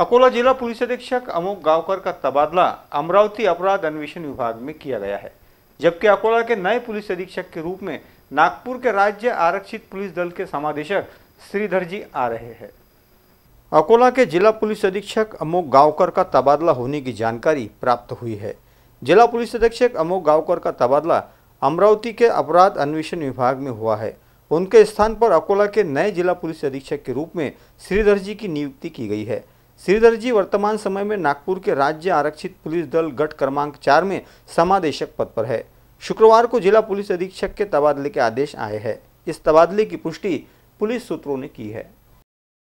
अकोला जिला पुलिस अधीक्षक अमोक गांवकर का तबादला अमरावती अपराध अन्वेषण विभाग में किया गया है जबकि अकोला के नए पुलिस अधीक्षक के रूप में नागपुर के राज्य आरक्षित पुलिस दल के समादेशक श्रीधर जी आ रहे हैं अकोला के जिला पुलिस अधीक्षक अमोक गांवकर का तबादला होने की जानकारी प्राप्त हुई है जिला पुलिस अधीक्षक अमोक गांवकर का तबादला अमरावती के अपराध अन्वेषण विभाग में हुआ है उनके स्थान पर अकोला के नए जिला पुलिस अधीक्षक के रूप में श्रीधर जी की नियुक्ति की गई है श्रीधर जी वर्तमान समय में नागपुर के राज्य आरक्षित पुलिस दल गठ क्रमांक चार में समादेशक पद पर है शुक्रवार को जिला पुलिस अधीक्षक के तबादले के आदेश आए हैं इस तबादले की पुष्टि पुलिस सूत्रों ने की है